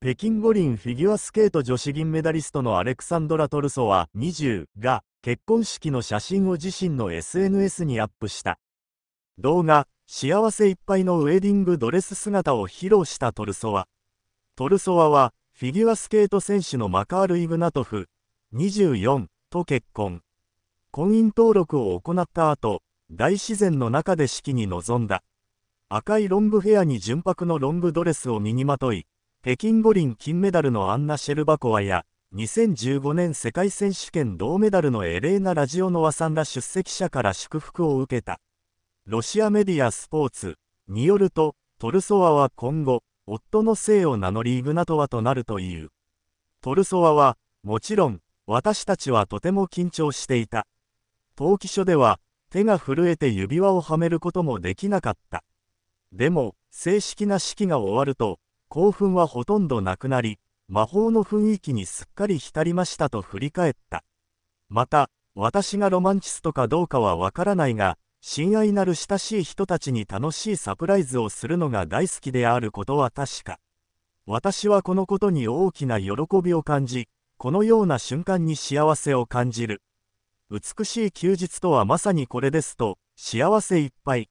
北京五輪フィギュアスケート女子銀メダリストのアレクサンドラ・トルソワ20が結婚式の写真を自身の SNS にアップした動画「幸せいっぱいのウェディングドレス姿」を披露したトルソワトルソワはフィギュアスケート選手のマカール・イグナトフ24と結婚婚姻登録を行った後大自然の中で式に臨んだ赤いロングヘアに純白のロングドレスを身にまとい北京五輪金メダルのアンナ・シェルバコワや、2015年世界選手権銅メダルのエレーナ・ラジオノワさんら出席者から祝福を受けた。ロシアメディア・スポーツによると、トルソワは今後、夫の姓を名乗りイグナトワとなるという。トルソワは、もちろん、私たちはとても緊張していた。登記書では、手が震えて指輪をはめることもできなかった。でも、正式な式が終わると、興奮はほとんどなくなり、魔法の雰囲気にすっかり浸りましたと振り返った。また、私がロマンチストかどうかはわからないが、親愛なる親しい人たちに楽しいサプライズをするのが大好きであることは確か。私はこのことに大きな喜びを感じ、このような瞬間に幸せを感じる。美しい休日とはまさにこれですと、幸せいっぱい。